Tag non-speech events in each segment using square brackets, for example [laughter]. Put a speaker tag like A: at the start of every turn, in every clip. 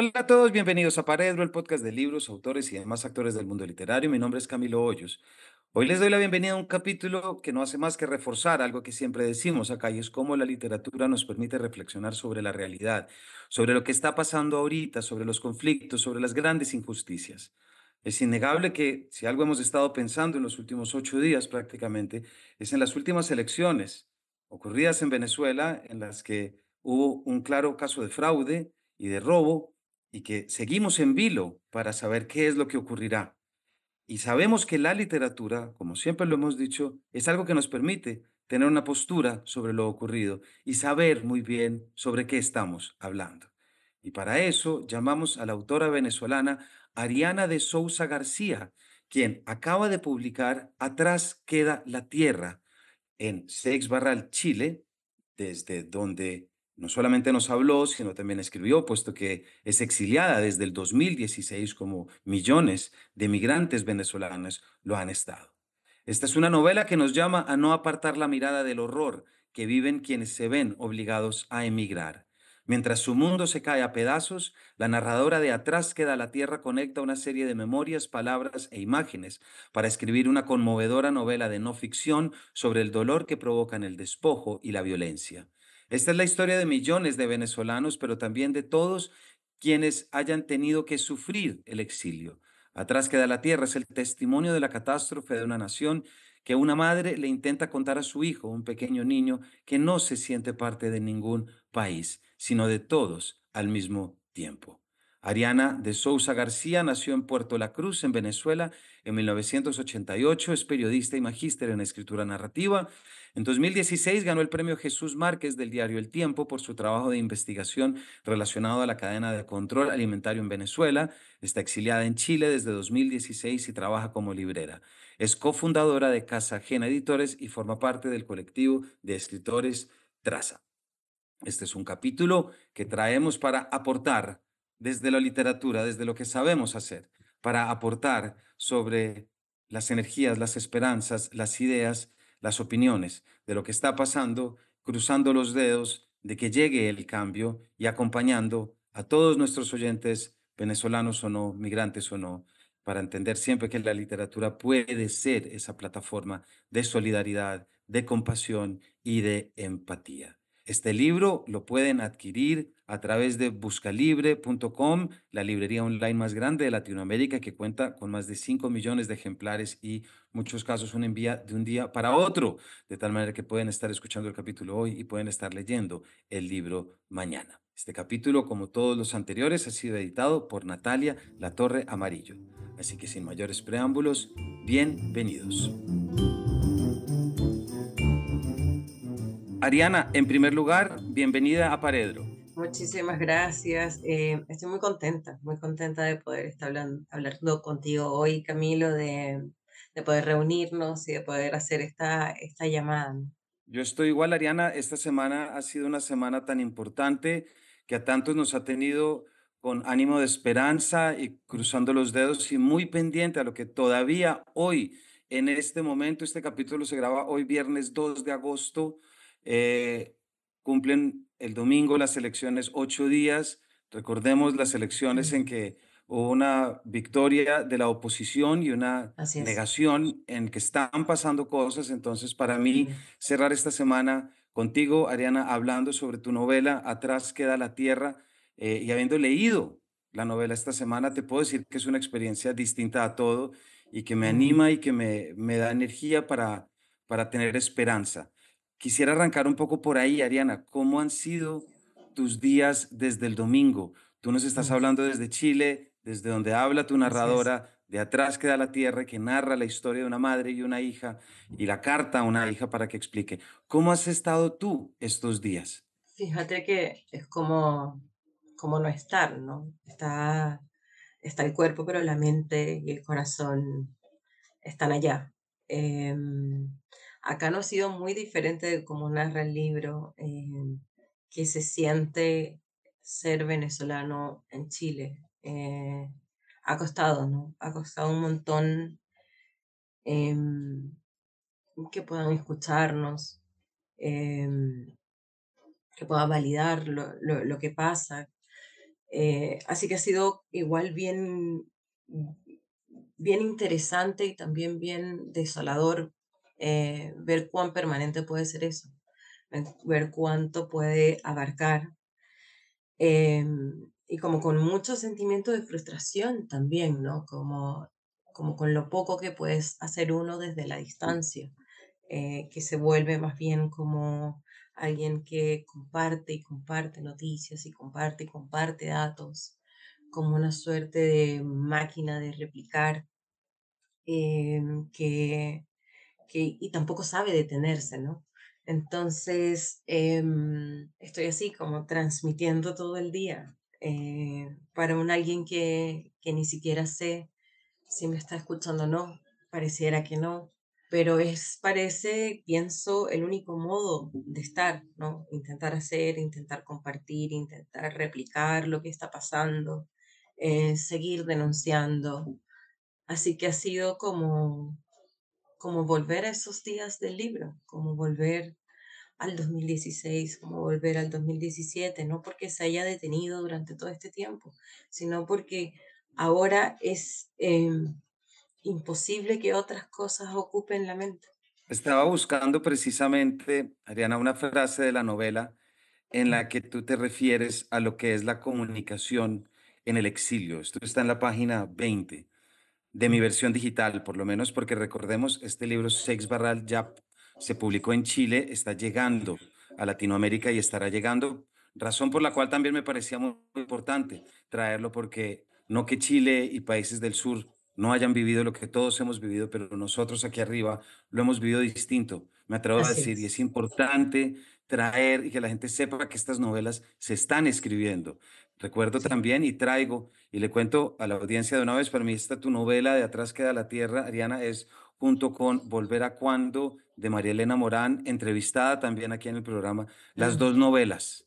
A: Hola a todos, bienvenidos a Paredro, el podcast de libros, autores y demás actores del mundo literario. Mi nombre es Camilo Hoyos. Hoy les doy la bienvenida a un capítulo que no hace más que reforzar algo que siempre decimos acá y es cómo la literatura nos permite reflexionar sobre la realidad, sobre lo que está pasando ahorita, sobre los conflictos, sobre las grandes injusticias. Es innegable que si algo hemos estado pensando en los últimos ocho días prácticamente es en las últimas elecciones ocurridas en Venezuela en las que hubo un claro caso de fraude y de robo y que seguimos en vilo para saber qué es lo que ocurrirá. Y sabemos que la literatura, como siempre lo hemos dicho, es algo que nos permite tener una postura sobre lo ocurrido y saber muy bien sobre qué estamos hablando. Y para eso llamamos a la autora venezolana Ariana de Sousa García, quien acaba de publicar Atrás queda la tierra en Sex Barral, Chile, desde donde no solamente nos habló, sino también escribió, puesto que es exiliada desde el 2016 como millones de migrantes venezolanos lo han estado. Esta es una novela que nos llama a no apartar la mirada del horror que viven quienes se ven obligados a emigrar. Mientras su mundo se cae a pedazos, la narradora de Atrás queda la tierra conecta una serie de memorias, palabras e imágenes para escribir una conmovedora novela de no ficción sobre el dolor que provocan el despojo y la violencia. Esta es la historia de millones de venezolanos, pero también de todos quienes hayan tenido que sufrir el exilio. Atrás queda la tierra es el testimonio de la catástrofe de una nación que una madre le intenta contar a su hijo, un pequeño niño, que no se siente parte de ningún país, sino de todos al mismo tiempo. Ariana de Souza García nació en Puerto La Cruz, en Venezuela, en 1988. Es periodista y magíster en escritura narrativa. En 2016 ganó el premio Jesús Márquez del diario El Tiempo por su trabajo de investigación relacionado a la cadena de control alimentario en Venezuela. Está exiliada en Chile desde 2016 y trabaja como librera. Es cofundadora de Casa Ajena Editores y forma parte del colectivo de escritores Traza. Este es un capítulo que traemos para aportar desde la literatura, desde lo que sabemos hacer, para aportar sobre las energías, las esperanzas, las ideas, las opiniones de lo que está pasando, cruzando los dedos de que llegue el cambio y acompañando a todos nuestros oyentes, venezolanos o no, migrantes o no, para entender siempre que la literatura puede ser esa plataforma de solidaridad, de compasión y de empatía. Este libro lo pueden adquirir a través de buscalibre.com, la librería online más grande de Latinoamérica que cuenta con más de 5 millones de ejemplares y muchos casos un envío de un día para otro, de tal manera que pueden estar escuchando el capítulo hoy y pueden estar leyendo el libro mañana. Este capítulo, como todos los anteriores, ha sido editado por Natalia La Torre Amarillo. Así que sin mayores preámbulos, bienvenidos. Ariana, en primer lugar, bienvenida a Paredro.
B: Muchísimas gracias. Eh, estoy muy contenta, muy contenta de poder estar hablando, contigo hoy, Camilo, de, de, poder reunirnos y de poder hacer esta, esta llamada.
A: Yo estoy igual, Ariana. Esta semana ha sido una semana tan importante que a tantos nos ha tenido con ánimo de esperanza y cruzando los dedos y muy pendiente a lo que todavía hoy, en este momento, este capítulo se graba hoy viernes 2 de agosto, eh, cumplen el domingo las elecciones ocho días. Recordemos las elecciones en que hubo una victoria de la oposición y una negación en que están pasando cosas. Entonces, para mí, cerrar esta semana contigo, Ariana, hablando sobre tu novela, Atrás queda la tierra, eh, y habiendo leído la novela esta semana, te puedo decir que es una experiencia distinta a todo y que me anima y que me, me da energía para, para tener esperanza. Quisiera arrancar un poco por ahí, Ariana. ¿Cómo han sido tus días desde el domingo? Tú nos estás hablando desde Chile, desde donde habla tu narradora, de atrás queda la tierra, que narra la historia de una madre y una hija, y la carta a una hija para que explique. ¿Cómo has estado tú estos días?
B: Fíjate que es como, como no estar, ¿no? Está, está el cuerpo, pero la mente y el corazón están allá. Em, Acá no ha sido muy diferente de cómo narra el libro, em, que se siente ser venezolano en Chile. Eh, ha costado, ¿no? Ha costado un montón em, que puedan escucharnos, em, que puedan validar lo, que pasa. Eh, así que ha sido igual bien, bien interesante y también bien desolador eh, ver cuán permanente puede ser eso, eh, ver cuánto puede abarcar. Em, y como con mucho sentimiento de frustración también, ¿no? Como, como con lo poco que puedes hacer uno desde la distancia, eh, que se vuelve más bien como alguien que comparte y comparte noticias y comparte y comparte datos, como una suerte de máquina de replicar em, que, que, y tampoco sabe detenerse, ¿no? Entonces, em, estoy así como transmitiendo todo el día eh, para un alguien que, que ni siquiera sé si me está escuchando o no, pareciera que no, pero es, parece, pienso, el único modo de estar, ¿no? Intentar hacer, intentar compartir, intentar replicar lo que está pasando, eh, seguir denunciando. Así que ha sido como como volver a esos días del libro, como volver al 2016, como volver al 2017, no porque se haya detenido durante todo este tiempo, sino porque ahora es em, imposible que otras cosas ocupen la mente.
A: Estaba buscando precisamente, Ariana, una frase de la novela en la que tú te refieres a lo que es la comunicación en el exilio. Esto está en la página 20 de mi versión digital, por lo menos porque recordemos, este libro Sex Barral ya se publicó en Chile, está llegando a Latinoamérica y estará llegando, razón por la cual también me parecía muy importante traerlo porque no que Chile y países del sur no hayan vivido lo que todos hemos vivido, pero nosotros aquí arriba lo hemos vivido distinto. Me atrevo a decir, y es importante traer y que la gente sepa que estas novelas se están escribiendo, Recuerdo también y traigo y le cuento a la audiencia de una vez, para mí esta tu novela de Atrás queda la Tierra, Ariana, es junto con Volver a Cuando de María Elena Morán, entrevistada también aquí en el programa, las dos novelas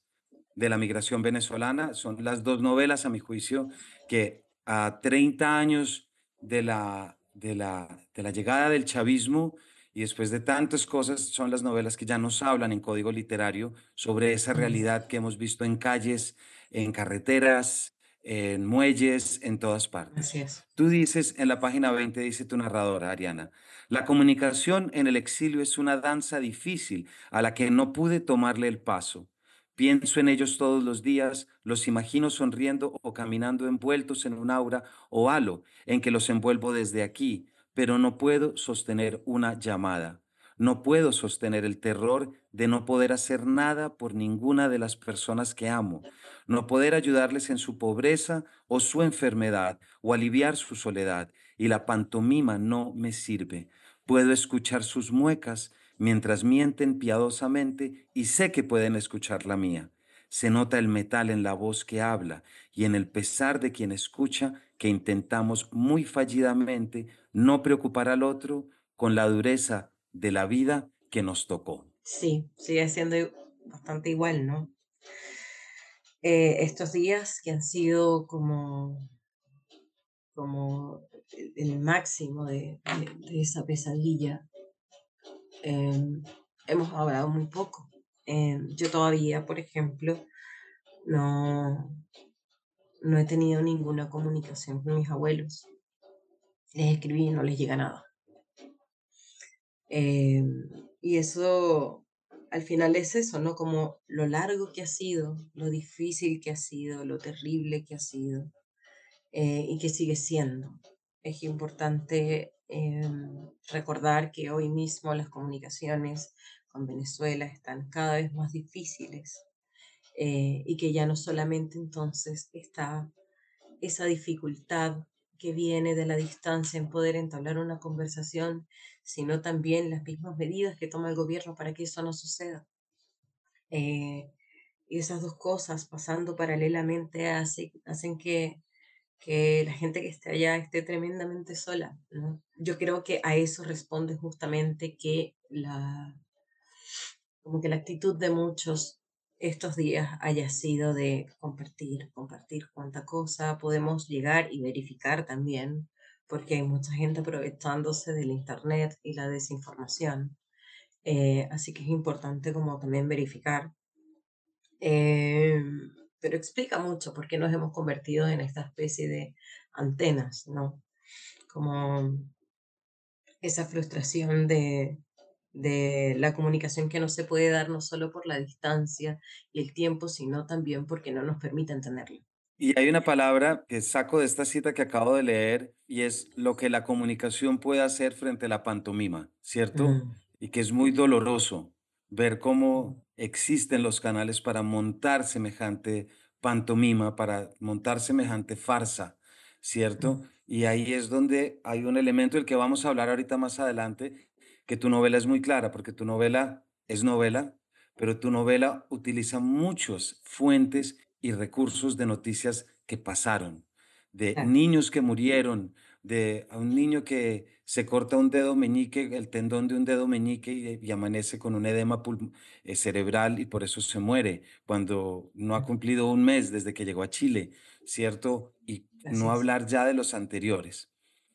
A: de la migración venezolana, son las dos novelas, a mi juicio, que a 30 años de la, de la, de la llegada del chavismo y después de tantas cosas, son las novelas que ya nos hablan en código literario sobre esa realidad que hemos visto en calles, en carreteras, en muelles, en todas partes. Tú dices, en la página 20 dice tu narradora, Ariana, la comunicación en el exilio es una danza difícil a la que no pude tomarle el paso. Pienso en ellos todos los días, los imagino sonriendo o caminando envueltos en un aura o halo en que los envuelvo desde aquí, pero no puedo sostener una llamada. No puedo sostener el terror de no poder hacer nada por ninguna de las personas que amo, no poder ayudarles en su pobreza o su enfermedad o aliviar su soledad, y la pantomima no me sirve. Puedo escuchar sus muecas mientras mienten piadosamente y sé que pueden escuchar la mía. Se nota el metal en la voz que habla y en el pesar de quien escucha que intentamos muy fallidamente no preocupar al otro con la dureza de la vida que nos tocó.
B: Sí, sigue siendo bastante igual, ¿no? Eh, estos días que han sido como, como el máximo de, esa pesadilla, em, hemos hablado muy poco. Em, yo todavía, por ejemplo, no, no he tenido ninguna comunicación con mis abuelos. Les escribí y no les llega nada. Eh, y eso, al final es eso, ¿no? Como lo largo que ha sido, lo difícil que ha sido, lo terrible que ha sido eh, y que sigue siendo. Es importante em, recordar que hoy mismo las comunicaciones con Venezuela están cada vez más difíciles eh, y que ya no solamente entonces está esa dificultad que viene de la distancia en poder entablar una conversación, sino también las mismas medidas que toma el gobierno para que eso no suceda. y eh, esas dos cosas pasando paralelamente hacen que, que, la gente que esté allá esté tremendamente sola. Yo creo que a eso responde justamente que la, como que la actitud de muchos estos días haya sido de compartir, compartir cuánta cosa podemos llegar y verificar también, porque hay mucha gente aprovechándose del Internet y la desinformación. Eh, así que es importante como también verificar. Em, pero explica mucho por qué nos hemos convertido en esta especie de antenas, ¿no? Como esa frustración de, de la comunicación que no se puede dar no solo por la distancia y el tiempo, sino también porque no nos permiten tenerlo.
A: Y hay una palabra que saco de esta cita que acabo de leer y es lo que la comunicación puede hacer frente a la pantomima, ¿cierto? Mm. Y que es muy doloroso ver mm. cómo existen los canales para montar semejante pantomima, para montar semejante farsa, ¿cierto? Mm. Y ahí es donde hay un elemento del que vamos a hablar ahorita más adelante, tu novela es muy clara, porque tu novela es novela, pero tu novela utiliza muchas fuentes y recursos de noticias que pasaron, de niños que murieron, de un niño que se corta un dedo meñique, el tendón de un dedo meñique y, amanece con un edema eh, cerebral y por eso se muere cuando no ha cumplido un mes desde que llegó a Chile, ¿cierto? Y no hablar ya de los anteriores.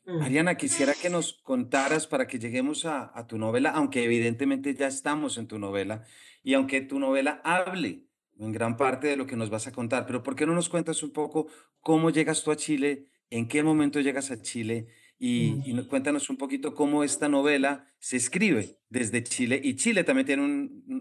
A: Mariana, mm. quisiera que nos contaras para que lleguemos a, tu novela, aunque evidentemente ya estamos en tu novela y aunque tu novela hable en gran parte de lo que nos vas a contar, pero ¿por qué no nos cuentas un poco cómo llegas tú a Chile, en qué momento llegas a Chile y, mm. cuéntanos un poquito cómo esta novela se escribe desde Chile y Chile también tiene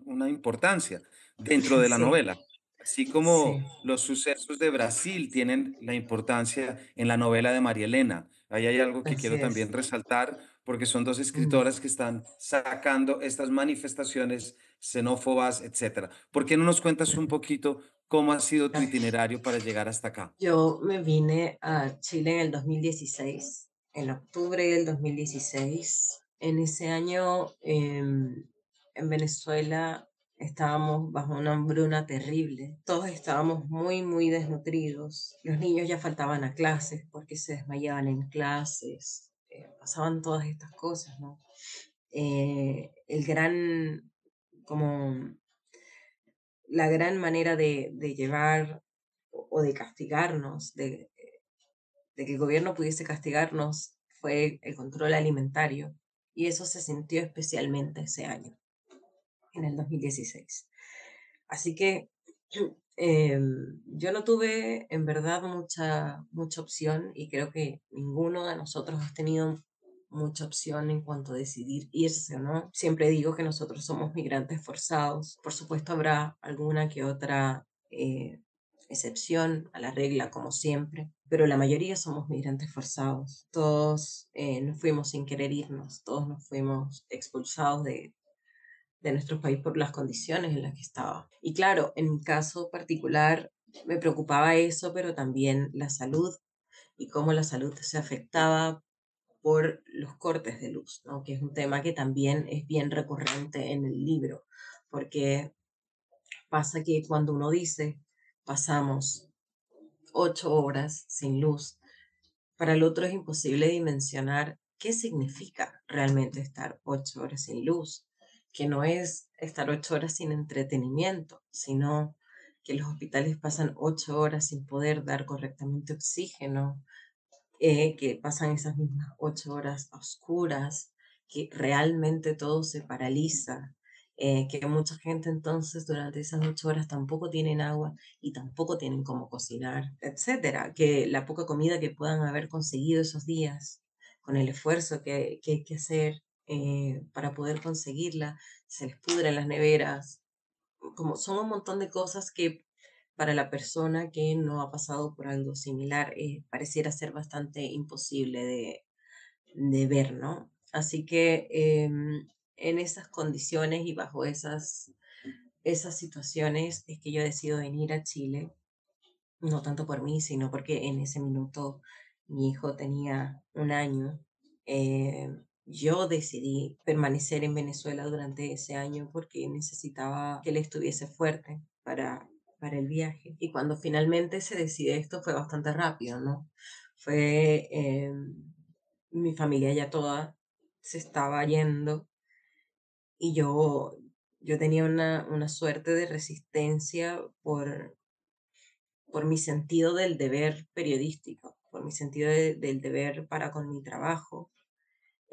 A: una importancia dentro de la novela? Así como los sucesos de Brasil tienen la importancia en la novela de María Elena, Ahí hay algo que quiero también resaltar, porque son dos escritoras que están sacando estas manifestaciones xenófobas, etcétera. ¿Por qué no nos cuentas un poquito cómo ha sido tu itinerario para llegar hasta acá?
B: Yo me vine a Chile en el 2016, en octubre del 2016. En ese año, em, en Venezuela, Estábamos bajo una hambruna terrible. Todos estábamos muy, muy desnutridos. Los niños ya faltaban a clases porque se desmayaban en clases. Eh, pasaban todas estas cosas, ¿no? Eh, el gran, como, la gran manera de, llevar o de castigarnos, de que el gobierno pudiese castigarnos, fue el control alimentario. Y eso se sintió especialmente ese año en el 2016. Así que [clears throat] em, yo no tuve en verdad mucha, mucha opción y creo que ninguno de nosotros ha tenido mucha opción en cuanto a decidir irse no. Siempre digo que nosotros somos migrantes forzados. Por supuesto habrá alguna que otra eh, excepción a la regla, como siempre, pero la mayoría somos migrantes forzados. Todos eh, nos fuimos sin querer irnos, todos nos fuimos expulsados de de nuestro país por las condiciones en las que estaba. Y claro, en mi caso particular me preocupaba eso, pero también la salud y cómo la salud se afectaba por los cortes de luz, que es un tema que también es bien recurrente en el libro, porque pasa que cuando uno dice pasamos ocho horas sin luz, para el otro es imposible dimensionar qué significa realmente estar ocho horas sin luz, que no es estar ocho horas sin entretenimiento, sino que los hospitales pasan ocho horas sin poder dar correctamente oxígeno, eh, que pasan esas mismas ocho horas oscuras, que realmente todo se paraliza, eh, que mucha gente entonces durante esas ocho horas tampoco tienen agua y tampoco tienen cómo cocinar, etcétera, que la poca comida que puedan haber conseguido esos días, con el esfuerzo que, que hay que hacer, eh, para poder conseguirla, se les pudren las neveras, mm, como son un montón de cosas que para la persona que no ha pasado por algo similar eh, pareciera ser bastante imposible de, de ver, ¿no? Así que em, en esas condiciones y bajo esas, esas situaciones es que yo decido venir a Chile, no tanto por mí, sino porque en ese minuto mi hijo tenía un año, eh, yo decidí permanecer en Venezuela durante ese año porque necesitaba que él estuviese fuerte para, el viaje. Y cuando finalmente se decide esto fue bastante rápido, ¿no? Fue eh, mi familia ya toda se estaba yendo y yo, yo tenía una, suerte de resistencia por, por mi sentido del deber periodístico, por mi sentido del deber para con mi trabajo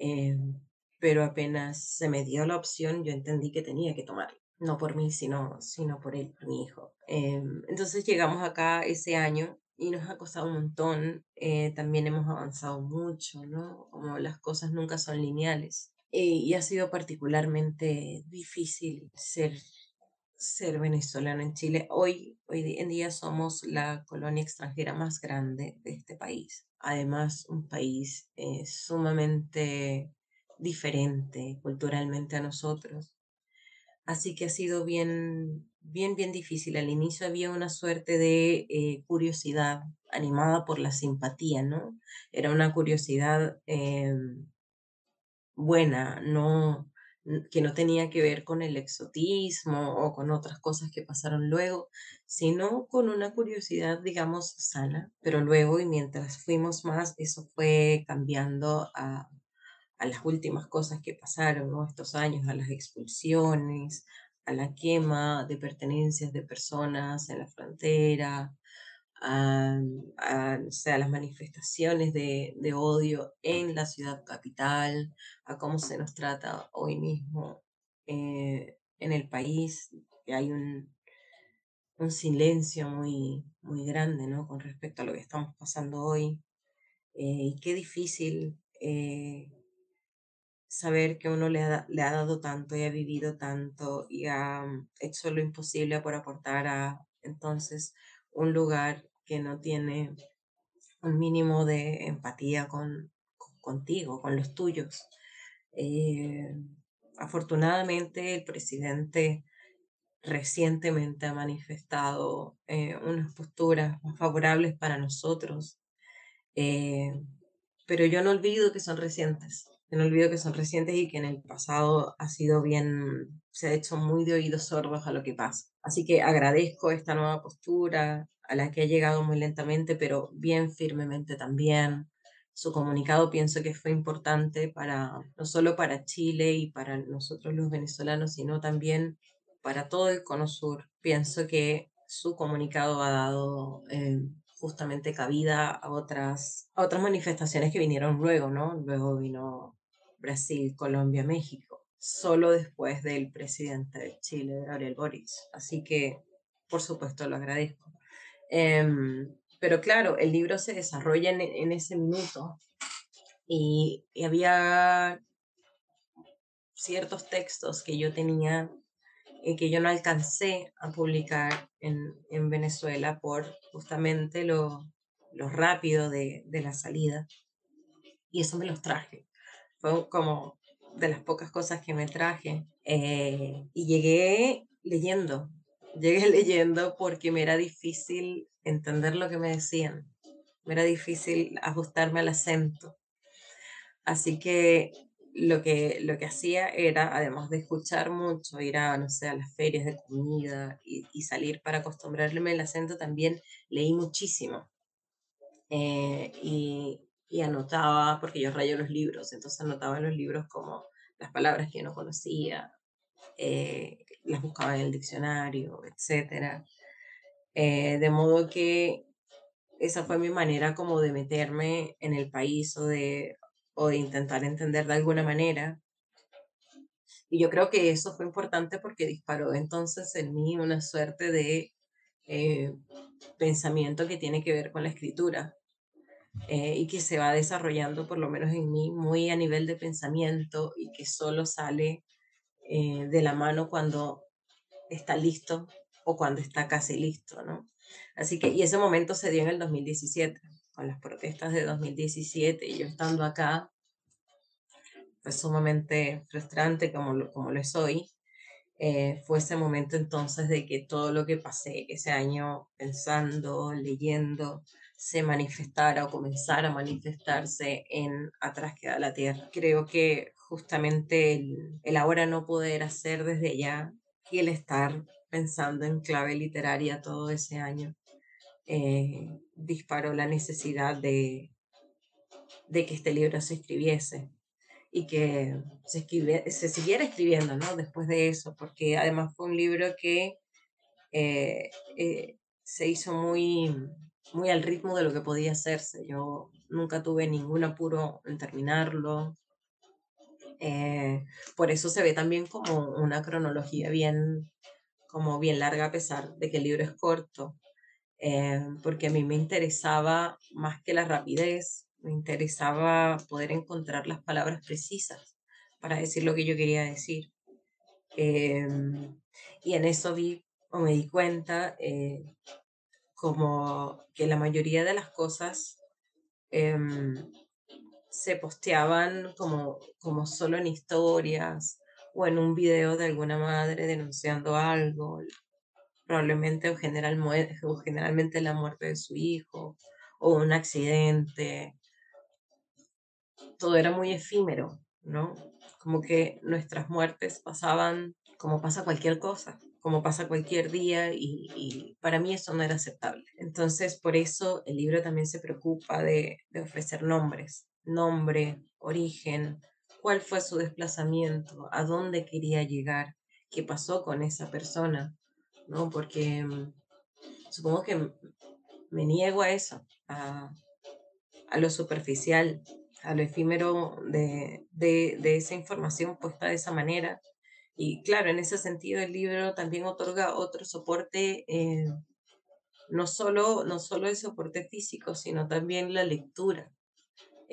B: Em, pero apenas se me dio la opción, yo entendí que tenía que tomar, No por mí, sino, sino por él, por mi hijo. Em, entonces llegamos acá ese año y nos ha costado un montón. Eh, también hemos avanzado mucho, ¿no? Como las cosas nunca son lineales. Eh, y ha sido particularmente difícil ser ser venezolano en Chile. Hoy, hoy en día somos la colonia extranjera más grande de este país. Además, un país eh, sumamente diferente culturalmente a nosotros. Así que ha sido bien, bien, bien difícil. Al inicio había una suerte de eh, curiosidad animada por la simpatía, ¿no? Era una curiosidad em, buena, no, que no tenía que ver con el exotismo o con otras cosas que pasaron luego, sino con una curiosidad, digamos, sana. Pero luego y mientras fuimos más, eso fue cambiando a, las últimas cosas que pasaron, Estos años, a las expulsiones, a la quema de pertenencias de personas en la frontera, a, sea, las manifestaciones de, de, odio en la ciudad capital, a cómo se nos trata hoy mismo eh, en el país, que hay un, un silencio muy, muy grande ¿no? con respecto a lo que estamos pasando hoy. Eh, y qué difícil eh, saber que uno le ha, le ha dado tanto y ha vivido tanto y ha hecho lo imposible por aportar a entonces un lugar no tiene un mínimo de empatía con, contigo, con los tuyos. Eh, afortunadamente, el presidente recientemente ha manifestado eh, unas posturas más favorables para nosotros, eh, pero yo no olvido que son recientes, no olvido que son recientes y que en el pasado ha sido bien, se ha hecho muy de oídos sordos a lo que pasa. Así que agradezco esta nueva postura, a la que ha llegado muy lentamente, pero bien firmemente también. Su comunicado pienso que fue importante para, no solo para Chile y para nosotros los venezolanos, sino también para todo el Cono Sur. Pienso que su comunicado ha dado eh, justamente cabida a otras, a otras manifestaciones que vinieron luego, ¿no? Luego vino Brasil, Colombia, México solo después del presidente de Chile, Gabriel Boris. Así que, por supuesto, lo agradezco. Em, pero claro, el libro se desarrolla en, ese minuto y, había ciertos textos que yo tenía y que yo no alcancé a publicar en, Venezuela por justamente lo, lo rápido de, la salida. Y eso me los traje. Fue como de las pocas cosas que me traje. Eh, y llegué leyendo, llegué leyendo porque me era difícil entender lo que me decían, me era difícil ajustarme al acento. Así que lo que, lo que hacía era, además de escuchar mucho, ir a, no sé, a las ferias de comida y, salir para acostumbrarme al acento, también leí muchísimo. Eh, y, y, anotaba, porque yo rayo los libros, entonces anotaba los libros como las palabras que no conocía, eh, las buscaba en el diccionario, etcétera, eh, de modo que esa fue mi manera como de meterme en el país o de, o intentar entender de alguna manera. Y yo creo que eso fue importante porque disparó entonces en mí una suerte de eh, pensamiento que tiene que ver con la escritura eh, y que se va desarrollando por lo menos en mí muy a nivel de pensamiento y que solo sale eh, de la mano cuando está listo o cuando está casi listo, ¿no? Así que, y ese momento se dio en el 2017, con las protestas de 2017, y yo estando acá, pues, sumamente frustrante como como lo es hoy, eh, fue ese momento entonces de que todo lo que pasé ese año pensando, leyendo, se manifestara o comenzara a manifestarse en Atrás queda la Tierra. Creo que justamente el, ahora no poder hacer desde ya y el estar pensando en clave literaria todo ese año eh, disparó la necesidad de que este libro se escribiese y que se, se siguiera escribiendo ¿no? después de eso, porque además fue un libro que eh, eh, se hizo muy, muy al ritmo de lo que podía hacerse. Yo nunca tuve ningún apuro en terminarlo. Eh, por eso se ve también como una cronología bien, como bien larga, a pesar de que el libro es corto, porque a mí me interesaba más que la rapidez, me interesaba poder encontrar las palabras precisas para decir lo que yo quería decir. Em, y en eso vi o me di cuenta eh, como que la mayoría de las cosas em, se posteaban como, como solo en historias o en un video de alguna madre denunciando algo, probablemente o, o generalmente la muerte de su hijo o un accidente todo era muy efímero, ¿no? Como que nuestras muertes pasaban como pasa cualquier cosa, como pasa cualquier día y, para mí eso no era aceptable. Entonces, por eso el libro también se preocupa de, ofrecer nombres, nombre, origen, cuál fue su desplazamiento, a dónde quería llegar, qué pasó con esa persona, ¿no? Porque mm, supongo que me niego a eso, a, a lo superficial, a lo efímero de, de, de, esa información puesta de esa manera. Y claro, en ese sentido el libro también otorga otro soporte, eh, no, solo, no solo el soporte físico, sino también la lectura.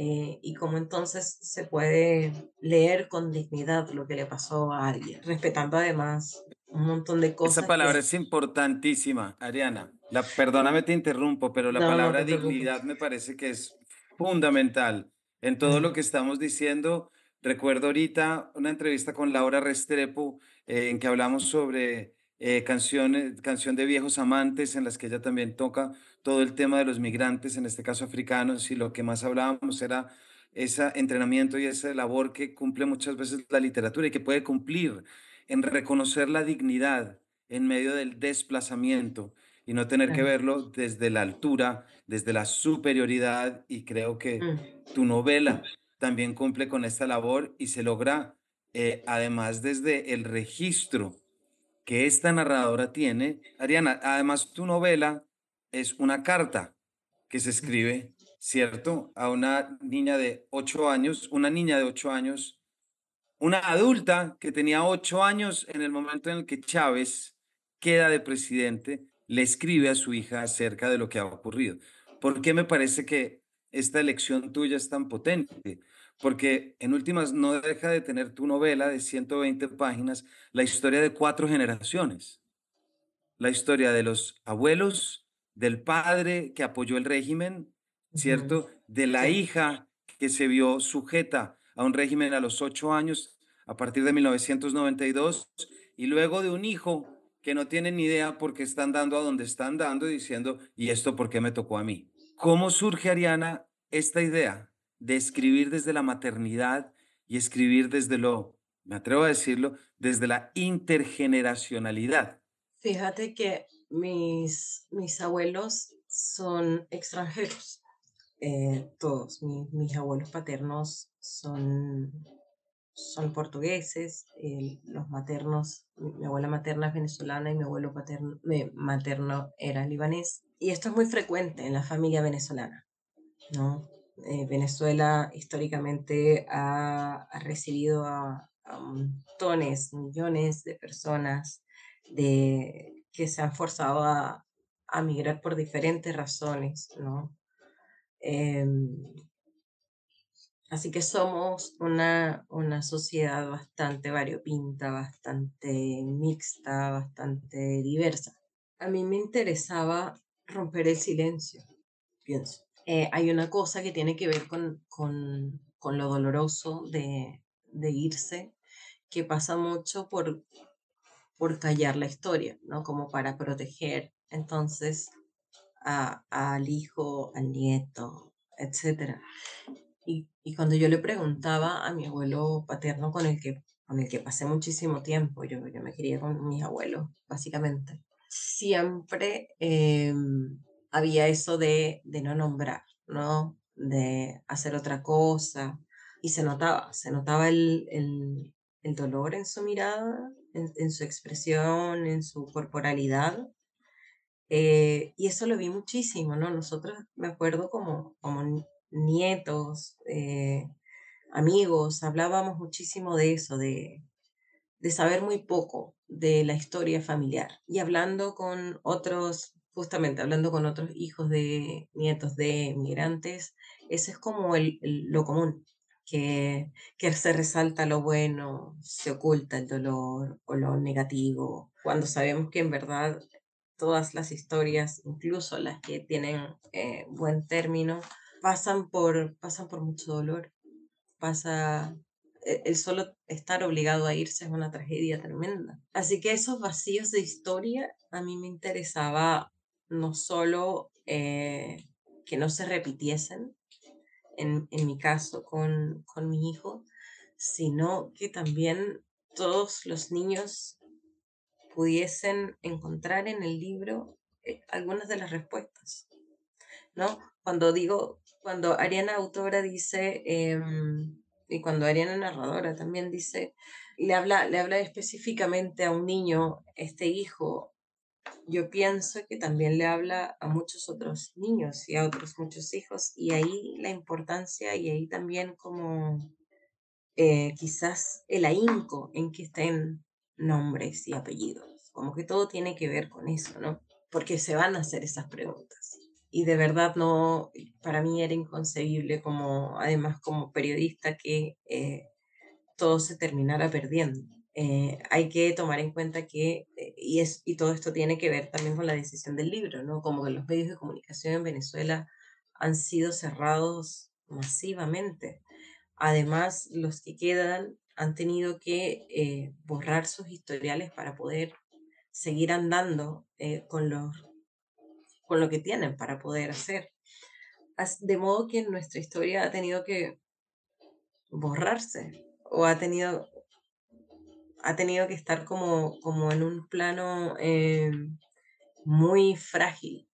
B: Eh, y cómo entonces se puede leer con dignidad lo que le pasó a alguien, respetando además un montón de cosas. Esa palabra es
A: importantísima, Ariana. La, perdóname, te interrumpo, pero la palabra dignidad me parece que es fundamental en todo lo que estamos diciendo. Recuerdo ahorita una entrevista con Laura Restrepo eh, en que hablamos sobre eh, canciones, canción de viejos amantes, en las que ella también toca todo el tema de los migrantes, en este caso africanos, y lo que más hablábamos era ese entrenamiento y esa labor que cumple muchas veces la literatura y que puede cumplir en reconocer la dignidad en medio del desplazamiento y no tener que verlo desde la altura, desde la superioridad y creo que mm. tu novela también cumple con esta labor y se logra eh, además desde el registro que esta narradora tiene. Ariana, además tu novela es una carta que se escribe, ¿cierto? A una niña de ocho años, una niña de ocho años, una adulta que tenía ocho años en el momento en el que Chávez queda de presidente le escribe a su hija acerca de lo que ha ocurrido. ¿Por qué me parece que esta elección tuya es tan potente? Porque en últimas no deja de tener tu novela de 120 páginas la historia de cuatro generaciones. La historia de los abuelos, del padre que apoyó el régimen, ¿cierto? De la hija que se vio sujeta a un régimen a los ocho años a partir de 1992 y luego de un hijo que no tienen ni idea porque qué están dando a donde están dando y diciendo, ¿y esto por qué me tocó a mí? ¿Cómo surge, Ariana, esta idea de escribir desde la maternidad y escribir desde lo, me atrevo a decirlo, desde la intergeneracionalidad?
B: Fíjate que mis, mis abuelos son extranjeros, eh, todos, mis, mis abuelos paternos son son portugueses, eh, los maternos, mi abuela materna es venezolana y mi abuelo paterno, materno era libanés. Y esto es muy frecuente en la familia venezolana, ¿no? Eh, Venezuela históricamente ha, recibido a, montones, millones de personas de, que se han forzado a, migrar por diferentes razones, ¿no? Em, Así que somos una, una sociedad bastante variopinta, bastante mixta, bastante diversa. A mí me interesaba romper el silencio, pienso. Eh, hay una cosa que tiene que ver con, lo doloroso de, irse, que pasa mucho por, por callar la historia, ¿no? Como para proteger entonces al hijo, al nieto, etc. Y cuando yo le preguntaba a mi abuelo paterno con el que, con el que pasé muchísimo tiempo, yo, yo me quería con mis abuelos, básicamente, siempre em, había eso de, de no nombrar, ¿no? De hacer otra cosa. Y se notaba, se notaba el, el, el dolor en su mirada, en, su expresión, en su corporalidad. Eh, y eso lo vi muchísimo, ¿no? Nosotros, me acuerdo como, como nietos, eh, amigos, hablábamos muchísimo de eso, de, saber muy poco de la historia familiar. Y hablando con otros, justamente hablando con otros hijos de nietos de migrantes, eso es como lo común, que, se resalta lo bueno, se oculta el dolor o lo negativo, cuando sabemos que en verdad todas las historias, incluso las que tienen eh, buen término, pasan por, pasan por mucho dolor, pasa, e, el solo estar obligado a irse es una tragedia tremenda. Así que esos vacíos de historia a mí me interesaba no solo eh, que no se repitiesen, en, mi caso con, con mi hijo, sino que también todos los niños pudiesen encontrar en el libro eh, algunas de las respuestas. ¿no? Cuando digo cuando Ariana autora dice, em, y cuando Ariana narradora también dice, le habla, le habla específicamente a un niño, este hijo, yo pienso que también le habla a muchos otros niños y a otros muchos hijos, y ahí la importancia y ahí también como eh, quizás el ahínco en que estén nombres y apellidos, como que todo tiene que ver con eso, ¿no? Porque se van a hacer esas preguntas y de verdad no, para mí era inconcebible como, además como periodista, que eh, todo se terminara perdiendo. Eh, hay que tomar en cuenta que, eh, y, es, y todo esto tiene que ver también con la decisión del libro, ¿no? Como que los medios de comunicación en Venezuela han sido cerrados masivamente. Además, los que quedan han tenido que borrar sus historiales para poder seguir andando con los con lo que tienen para poder hacer. De modo que nuestra historia ha tenido que borrarse o ha tenido, ha tenido que estar como, como en un plano eh, muy frágil,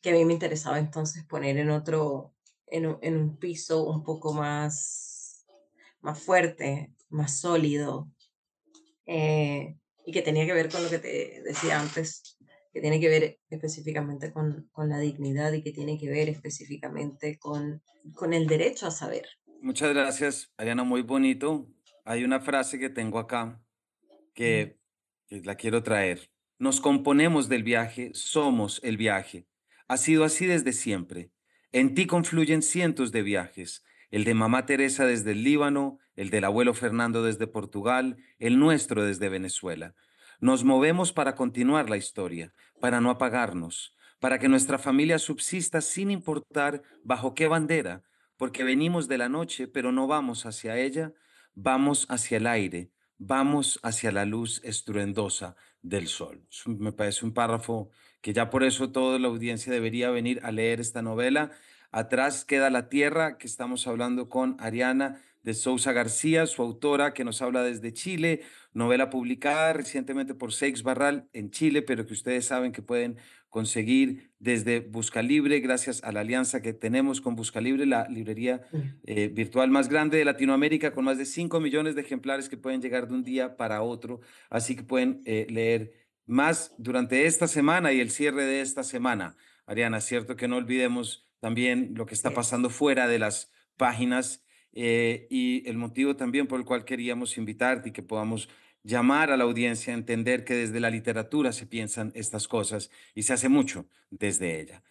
B: que a mí me interesaba entonces poner en otro, en, un piso un poco más, más fuerte, más sólido, eh, y que tenía que ver con lo que te decía antes que tiene que ver específicamente con, con la dignidad y que tiene que ver específicamente con, con el derecho a saber.
A: Muchas gracias, Ariana, muy bonito. Hay una frase que tengo acá que la quiero traer. Nos componemos del viaje, somos el viaje. Ha sido así desde siempre. En ti confluyen cientos de viajes, el de Mamá Teresa desde el Líbano, el del abuelo Fernando desde Portugal, el nuestro desde Venezuela. Nos movemos para continuar la historia, para no apagarnos, para que nuestra familia subsista sin importar bajo qué bandera, porque venimos de la noche, pero no vamos hacia ella, vamos hacia el aire, vamos hacia la luz estruendosa del sol. Me parece un párrafo que ya por eso toda la audiencia debería venir a leer esta novela. Atrás queda la tierra, que estamos hablando con Ariana de Sousa García, su autora que nos habla desde Chile, novela publicada recientemente por Seix Barral en Chile, pero que ustedes saben que pueden conseguir desde Buscalibre gracias a la alianza que tenemos con Buscalibre, la librería eh, virtual más grande de Latinoamérica, con más de 5 millones de ejemplares que pueden llegar de un día para otro. Así que pueden eh, leer más durante esta semana y el cierre de esta semana. Ariana, cierto que no olvidemos también lo que está pasando fuera de las páginas eh, y el motivo también por el cual queríamos invitarte y que podamos llamar a la audiencia a entender que desde la literatura se piensan estas cosas y se hace mucho desde ella.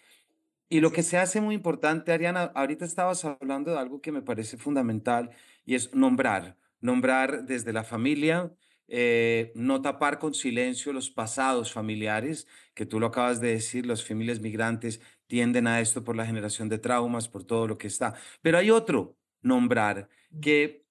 A: Y lo que se hace muy importante, Ariana, ahorita estabas hablando de algo que me parece fundamental y es nombrar, nombrar desde la familia, eh, no tapar con silencio los pasados familiares, que tú lo acabas de decir, las familias migrantes tienden a esto por la generación de traumas, por todo lo que está. Pero hay otro, nombrar, mm. que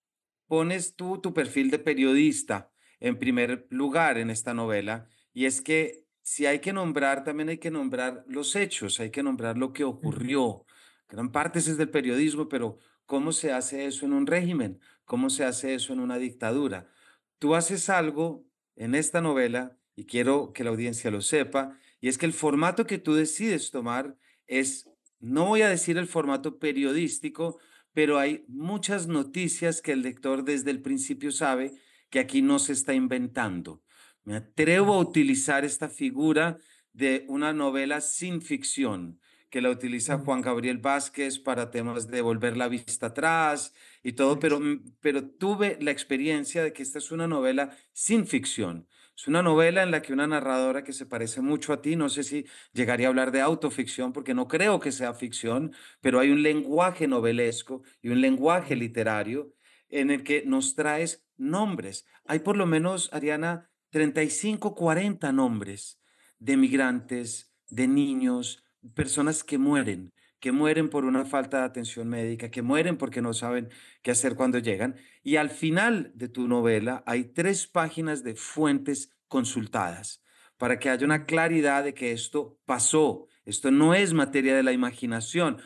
A: pones tú tu perfil de periodista en primer lugar en esta novela, y es que si hay que nombrar, también hay que nombrar los hechos, hay que nombrar lo que ocurrió. Gran parte es del periodismo, pero ¿cómo se hace eso en un régimen? ¿Cómo se hace eso en una dictadura? Tú haces algo en esta novela, y quiero que la audiencia lo sepa, y es que el formato que tú decides tomar es, no voy a decir el formato periodístico, pero hay muchas noticias que el lector desde el principio sabe que aquí no se está inventando. Me atrevo a utilizar esta figura de una novela sin ficción, que la utiliza Juan Gabriel Vázquez para temas de volver la vista atrás y todo, pero, pero tuve la experiencia de que esta es una novela sin ficción. Es una novela en la que una narradora que se parece mucho a ti, no sé si llegaría a hablar de autoficción, porque no creo que sea ficción, pero hay un lenguaje novelesco y un lenguaje literario en el que nos traes nombres. Hay por lo menos, Ariana, 35, 40 nombres de migrantes, de niños, personas que mueren que mueren por una falta de atención médica, que mueren porque no saben qué hacer cuando llegan. Y al final de tu novela hay tres páginas de fuentes consultadas para que haya una claridad de que esto pasó, esto no es materia de la imaginación,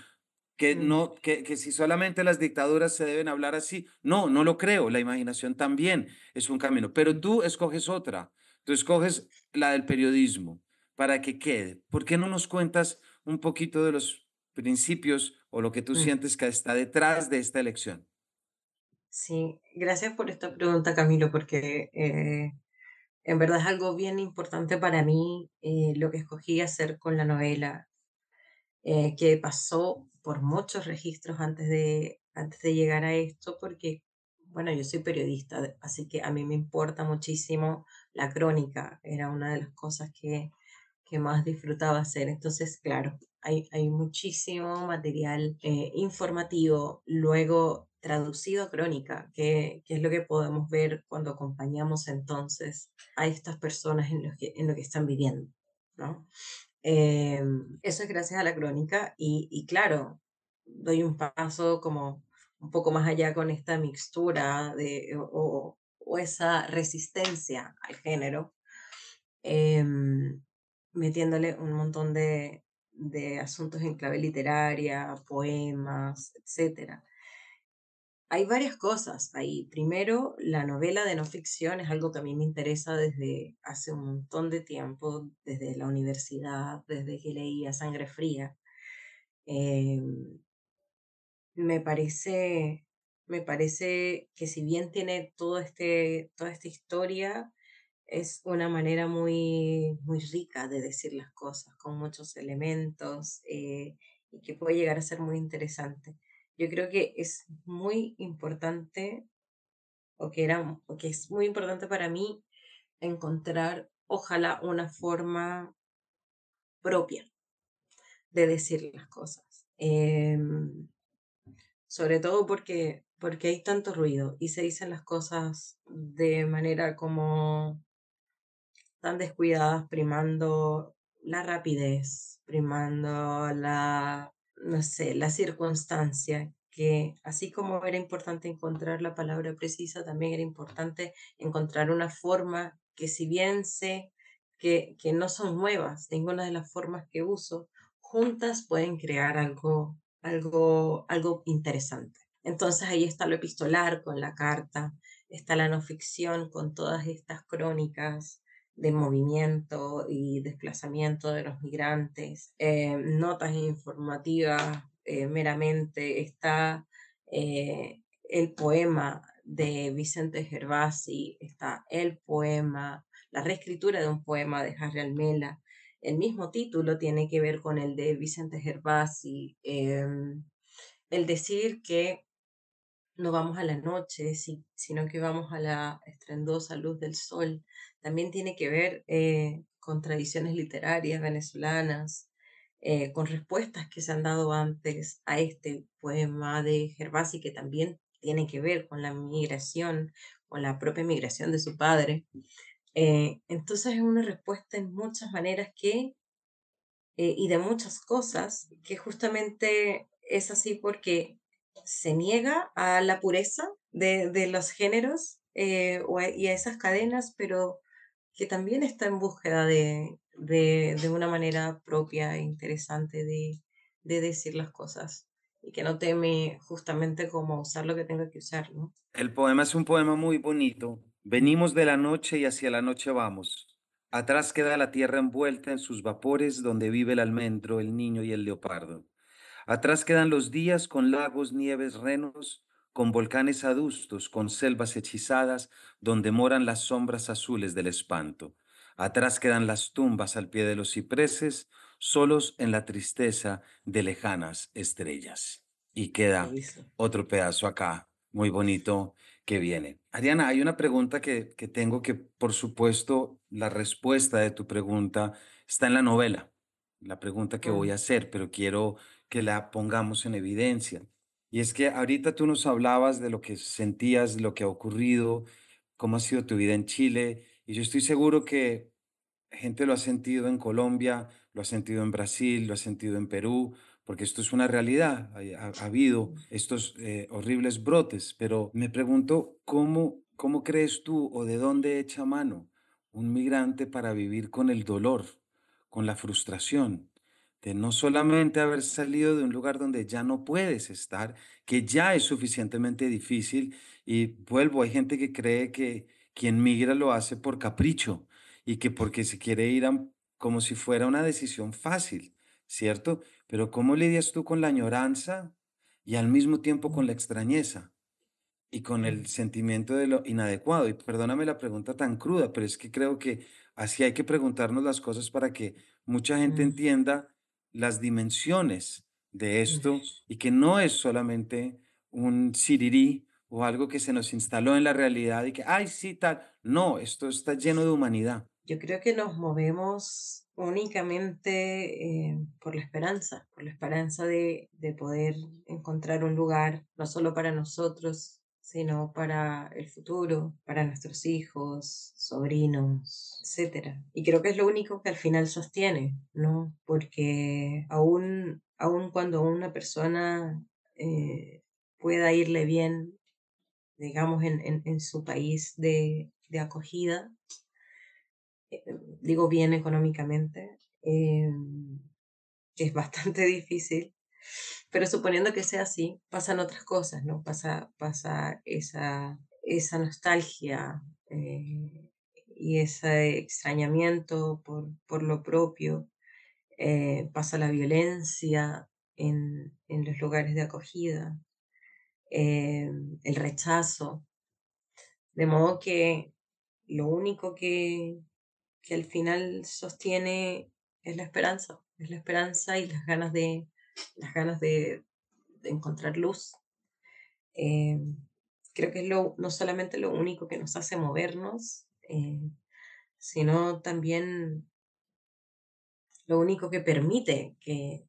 A: que, mm. no, que, que, si solamente las dictaduras se deben hablar así, no, no lo creo, la imaginación también es un camino, pero tú escoges otra, tú escoges la del periodismo para que quede. ¿Por qué no nos cuentas un poquito de los principios o lo que tú mm. sientes que está detrás de esta elección.
B: Sí, gracias por esta pregunta, Camilo, porque eh, en verdad es algo bien importante para mí eh, lo que escogí hacer con la novela, eh, que pasó por muchos registros antes de, antes de llegar a esto, porque, bueno, yo soy periodista, así que a mí me importa muchísimo la crónica, era una de las cosas que, que más disfrutaba hacer, entonces, claro, hay, muchísimo material eh, informativo, luego traducido a crónica, que, es lo que podemos ver cuando acompañamos entonces a estas personas en lo que, en lo que están viviendo. Eh, eso es gracias a la crónica y, claro, doy un paso como un poco más allá con esta mixtura de, o, esa resistencia al género, em, metiéndole un montón de, de asuntos en clave literaria, poemas, etc. Hay varias cosas ahí. Primero, la novela de no ficción es algo que a mí me interesa desde hace un montón de tiempo, desde la universidad, desde que leía Sangre Fría. Em, me parece que si bien tiene este, toda esta historia es una manera muy, muy rica de decir las cosas, con muchos elementos eh, y que puede llegar a ser muy interesante. Yo creo que es muy importante, o que, que es muy importante para mí, encontrar, ojalá, una forma propia de decir las cosas. Em, sobre todo porque porque hay tanto ruido y se dicen las cosas de manera como tan descuidadas, primando la rapidez, primando la, no sé, la circunstancia, que así como era importante encontrar la palabra precisa, también era importante encontrar una forma que si bien sé que, no son nuevas, ninguna de las formas que uso, juntas pueden crear algo, algo, algo interesante. Entonces ahí está lo epistolar con la carta, está la no ficción con todas estas crónicas, de movimiento y desplazamiento de los migrantes, eh, notas informativas eh, meramente, está eh, el poema de Vicente Gervasi, está el poema, la reescritura de un poema de Harry Almela, el mismo título tiene que ver con el de Vicente Gervasi, em, el decir que no vamos a la noche, sino que vamos a la estrendosa luz del sol, también tiene que ver eh, con tradiciones literarias venezolanas, eh, con respuestas que se han dado antes a este poema de Gervasi, que también tiene que ver con la migración, con la propia migración de su padre. Eh, entonces es una respuesta en muchas maneras que, y de muchas cosas, que justamente es así porque se niega a la pureza de, los géneros y a esas cadenas, pero que también está en búsqueda de, de, una manera propia e interesante de, de, decir las cosas y que no teme justamente cómo usar lo que tenga que usar.
A: El poema es un poema muy bonito. Venimos de la noche y hacia la noche vamos. Atrás queda la tierra envuelta en sus vapores donde vive el almendro, el niño y el leopardo. Atrás quedan los días con lagos, nieves, renos, con volcanes adustos, con selvas hechizadas, donde moran las sombras azules del espanto. Atrás quedan las tumbas al pie de los cipreses, solos en la tristeza de lejanas estrellas. Y queda otro pedazo acá, muy bonito, que viene. Ariana, hay una pregunta que, tengo que, por supuesto, la respuesta de tu pregunta está en la novela, la pregunta que voy a hacer, pero quiero que la pongamos en evidencia. Y es que ahorita tú nos hablabas de lo que sentías, lo que ha ocurrido, cómo ha sido tu vida en Chile, y yo estoy seguro que gente lo ha sentido en Colombia, lo ha sentido en Brasil, lo ha sentido en Perú, porque esto es una realidad. Ha, habido estos eh, horribles brotes, pero me pregunto cómo, cómo crees tú o de dónde echa mano un migrante para vivir con el dolor, con la frustración, de no solamente haber salido de un lugar donde ya no puedes estar, que ya es suficientemente difícil, y vuelvo, hay gente que cree que quien migra lo hace por capricho y que porque se quiere ir como si fuera una decisión fácil, ¿cierto? Pero ¿cómo lidias tú con la añoranza y al mismo tiempo con la extrañeza? y con el sentimiento de lo inadecuado. Y perdóname la pregunta tan cruda, pero es que creo que así hay que preguntarnos las cosas para que mucha gente entienda las dimensiones de esto y que no es solamente un siriri o algo que se nos instaló en la realidad y que, ay, sí, tal. No, esto está lleno de humanidad. Yo creo que nos movemos únicamente
B: eh, por la esperanza, por la esperanza de, de poder encontrar un lugar, no solo para nosotros, sino para el futuro, para nuestros hijos, sobrinos, etc. Y creo que es lo único que al final sostiene, ¿no? Porque aún, cuando una persona eh, pueda irle bien, digamos, en, su país de, acogida, eh, digo bien económicamente, eh, es bastante [laughs] difícil, pero suponiendo que sea así, pasan otras cosas, ¿no? Pasa, esa, nostalgia eh, y ese extrañamiento por, lo propio, eh, pasa la violencia en, los lugares de acogida, eh, el rechazo, de modo que lo único que, que al final sostiene es la esperanza, es la esperanza y las ganas de, las ganas de, encontrar luz. Eh, creo que es lo, no solamente lo único que nos hace movernos, eh, sino también lo único que permite que,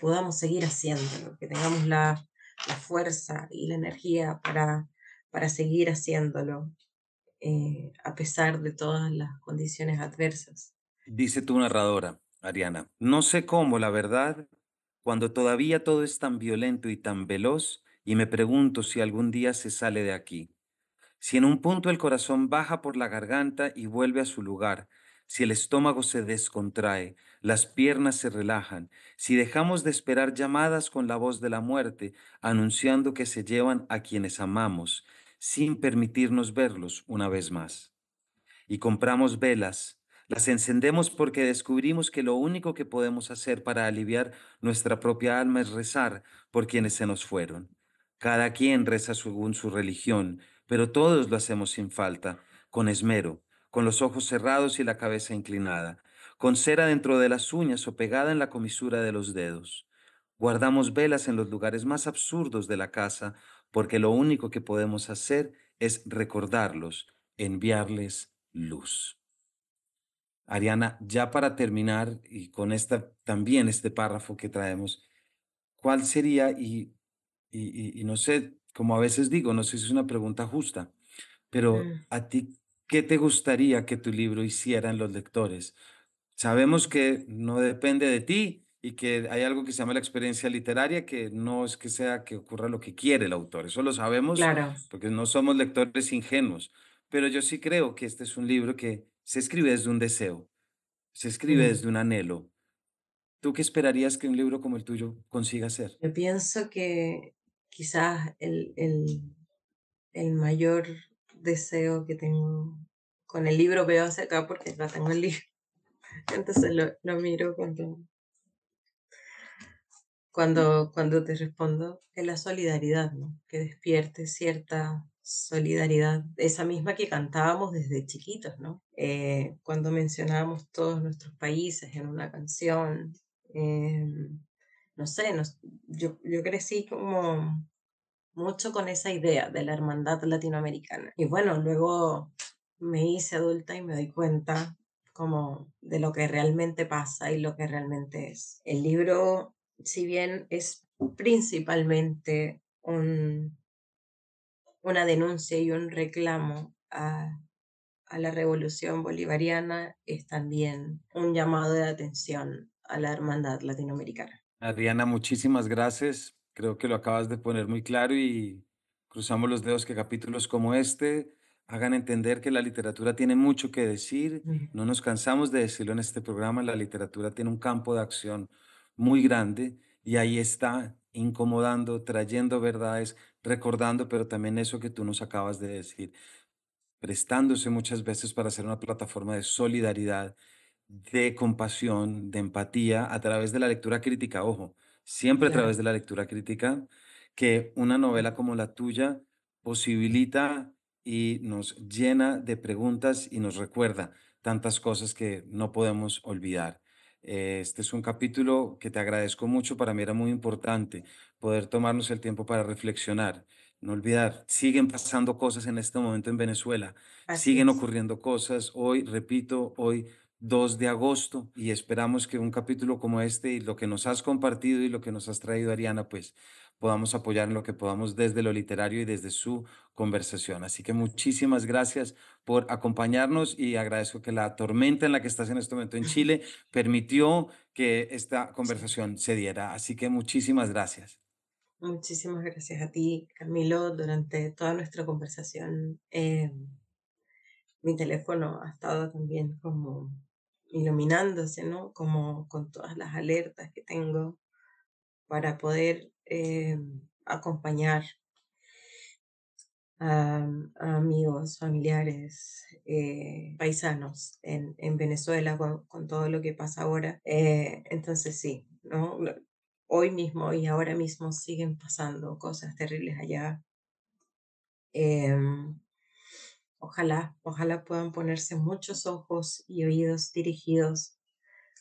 B: podamos seguir haciéndolo, que tengamos la, fuerza y la energía para, para seguir haciéndolo, eh, a pesar de todas las condiciones adversas.
A: Dice tu narradora, Ariana, no sé cómo, la verdad, cuando todavía todo es tan violento y tan veloz, y me pregunto si algún día se sale de aquí. Si en un punto el corazón baja por la garganta y vuelve a su lugar, si el estómago se descontrae, las piernas se relajan, si dejamos de esperar llamadas con la voz de la muerte, anunciando que se llevan a quienes amamos, sin permitirnos verlos una vez más. Y compramos velas, las encendemos porque descubrimos que lo único que podemos hacer para aliviar nuestra propia alma es rezar por quienes se nos fueron. Cada quien reza según su religión, pero todos lo hacemos sin falta, con esmero, con los ojos cerrados y la cabeza inclinada, con cera dentro de las uñas o pegada en la comisura de los dedos. Guardamos velas en los lugares más absurdos de la casa porque lo único que podemos hacer es recordarlos, enviarles luz. Ariana, ya para terminar y con esta, también este párrafo que traemos, ¿cuál sería, y, y, no sé, como a veces digo, no sé si es una pregunta justa, pero mm. a ti, ¿qué te gustaría que tu libro hicieran los lectores? Sabemos que no depende de ti y que hay algo que se llama la experiencia literaria, que no es que sea que ocurra lo que quiere el autor, eso lo sabemos, porque no somos lectores ingenuos, pero yo sí creo que este es un libro que se escribe desde un deseo, se escribe desde un anhelo. ¿Tú qué esperarías que un libro como el tuyo consiga ser?
B: Yo pienso que quizás el, mayor deseo que tengo con el libro veo hacia acá porque no tengo el libro. [laughs] Entonces lo, lo miro cuando, cuando, cuando te respondo, es la solidaridad, que despierte cierta solidaridad, esa misma que cantábamos desde chiquitos, ¿no? Eh, cuando mencionábamos todos nuestros países en una canción, em, no sé, nos, yo, yo crecí como mucho con esa idea de la hermandad latinoamericana. Y bueno, luego me hice adulta y me doy cuenta como de lo que realmente pasa y lo que realmente es. El libro, si bien es principalmente un una denuncia y un reclamo a, la revolución bolivariana es también un llamado de atención a la hermandad latinoamericana.
A: Adriana, muchísimas gracias. Creo que lo acabas de poner muy claro y cruzamos los dedos que capítulos como este hagan entender que la literatura tiene mucho que decir. No nos cansamos de decirlo en este programa, la literatura tiene un campo de acción muy grande y ahí está incomodando, trayendo verdades, recordando, pero también eso que tú nos acabas de decir, prestándose muchas veces para ser una plataforma de solidaridad, de compasión, de empatía a través de la lectura crítica, ojo, siempre a través de la lectura crítica, que una novela como la tuya posibilita y nos llena de preguntas y nos recuerda tantas cosas que no podemos olvidar. Este es un capítulo que te agradezco mucho, para mí era muy importante, poder tomarnos el tiempo para reflexionar, no olvidar, siguen pasando cosas en este momento en Venezuela, siguen ocurriendo cosas. Hoy, repito, hoy 2 de agosto y esperamos que un capítulo como este y lo que nos has compartido y lo que nos has traído, Ariana, pues podamos apoyar en lo que podamos desde lo literario y desde su conversación. Así que muchísimas gracias por acompañarnos y agradezco que la tormenta en la que estás en este momento en [laughs] Chile permitió que esta conversación se diera. Así que muchísimas gracias.
B: Muchísimas gracias a ti, Camilo. Durante toda nuestra conversación, eh, mi teléfono ha estado también como iluminándose, ¿no? Como con todas las alertas que tengo para poder eh, acompañar a, amigos, familiares, eh, paisanos en, Venezuela con, con, todo lo que pasa ahora. entonces sí, ¿no? hoy mismo y ahora mismo siguen pasando cosas terribles allá. Em, ojalá, ojalá puedan ponerse muchos ojos y oídos dirigidos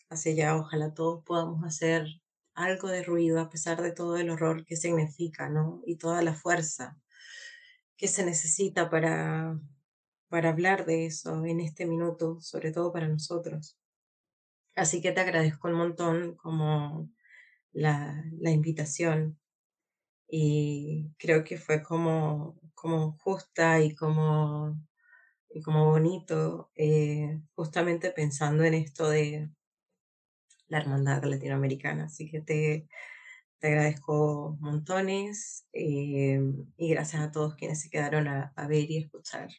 B: hacia allá. Ojalá todos podamos hacer algo de ruido a pesar de todo el horror que significa, ¿no? Y toda la fuerza que se necesita para, para hablar de eso en este minuto, sobre todo para nosotros. Así que te agradezco un montón como la, invitación y creo que fue como, como justa y como, y como bonito, eh, justamente pensando en esto de la hermandad latinoamericana. Así que te, te agradezco montones eh, y gracias a todos quienes se quedaron a, a ver y escuchar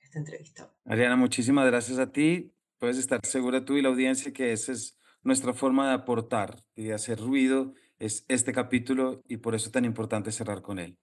B: esta entrevista.
A: Ariana, muchísimas gracias a ti. Puedes estar segura tú y la audiencia que ese es nuestra forma de aportar y de hacer ruido es este capítulo y por eso es tan importante cerrar con él.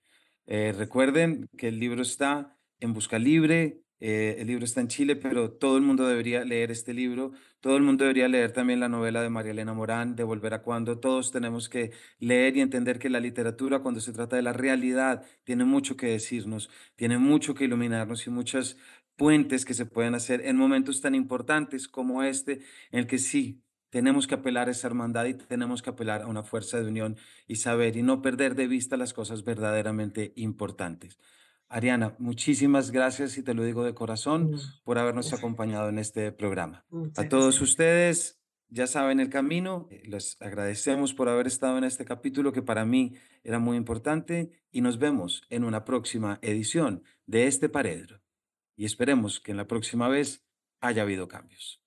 A: Eh, recuerden que el libro está en Busca Libre, eh, el libro está en Chile, pero todo el mundo debería leer este libro, todo el mundo debería leer también la novela de María Elena Morán, De Volver a Cuando. Todos tenemos que leer y entender que la literatura, cuando se trata de la realidad, tiene mucho que decirnos, tiene mucho que iluminarnos y muchas puentes que se pueden hacer en momentos tan importantes como este, en el que sí tenemos que apelar a esa hermandad y tenemos que apelar a una fuerza de unión y saber y no perder de vista las cosas verdaderamente importantes. Ariana, muchísimas gracias y te lo digo de corazón por habernos acompañado en este programa. a todos ustedes, ya saben el camino, eh, les agradecemos por haber estado en este capítulo que para mí era muy importante y nos vemos en una próxima edición de este Paredro. Y esperemos que en la próxima vez haya habido cambios.